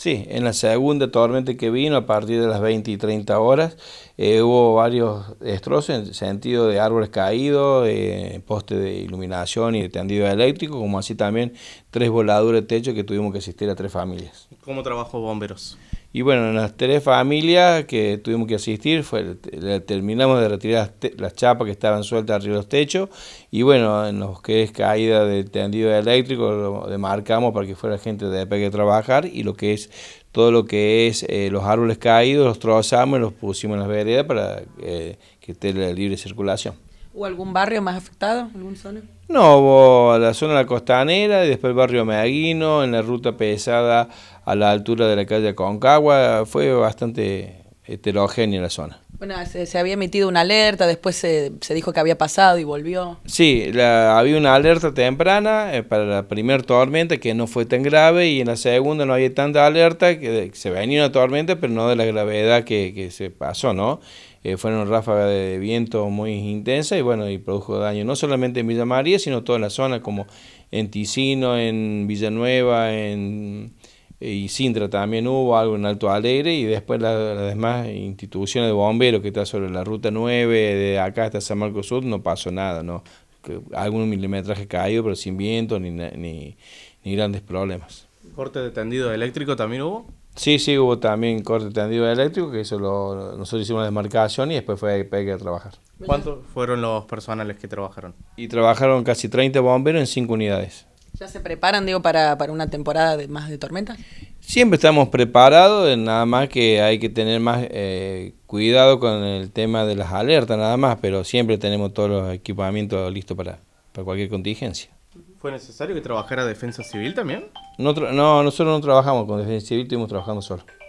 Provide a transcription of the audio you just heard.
Sí, en la segunda tormenta que vino, a partir de las 20 y 30 horas, eh, hubo varios destrozos en el sentido de árboles caídos, eh, postes de iluminación y de tendido eléctrico, como así también tres voladuras de techo que tuvimos que asistir a tres familias. ¿Cómo trabajó bomberos? Y bueno, las tres familias que tuvimos que asistir, fue, terminamos de retirar las, chapas que estaban sueltas arriba de los techos y bueno, en los que es caída de tendido eléctrico lo demarcamos para que fuera gente de EPE que trabajar y lo que es todo lo que es eh, los árboles caídos los trozamos y los pusimos en las veredas para eh, que esté libre circulación. ¿O algún barrio más afectado? zona? No, hubo la zona de la costanera y después el barrio Meaguino, en la ruta pesada a la altura de la calle Concagua. Fue bastante heterogénea la zona. Bueno, se, había emitido una alerta, después se, dijo que había pasado y volvió. Sí, había una alerta temprana eh, para la primera tormenta que no fue tan grave y en la segunda no había tanta alerta, que, se venía una tormenta, pero no de la gravedad que, se pasó, ¿no? Eh, fueron ráfagas de viento muy intensas y bueno, y produjo daño no solamente en Villa María, sino toda la zona, como en Ticino, en Villanueva, en eh, y Sintra también hubo algo en Alto Alegre y después las, demás instituciones de bomberos que está sobre la ruta 9 de acá hasta San Marcos Sur no pasó nada, no algún milimetraje caído pero sin viento ni, ni, grandes problemas. ¿Corte de tendido eléctrico también hubo? Sí, sí, hubo también corte de tendido eléctrico, que eso lo, nosotros hicimos la desmarcación y después fue a trabajar. ¿Cuántos fueron los personales que trabajaron? Y trabajaron casi 30 bomberos en 5 unidades. ¿Ya se preparan, digo, para, una temporada de, más de tormenta? Siempre estamos preparados, eh, nada más que hay que tener más eh, cuidado con el tema de las alertas, nada más, pero siempre tenemos todos los equipamientos listos para, para cualquier contingencia. ¿Fue necesario que trabajara Defensa Civil también? No, no, nosotros no trabajamos con Defensa Civil, estuvimos trabajando solo.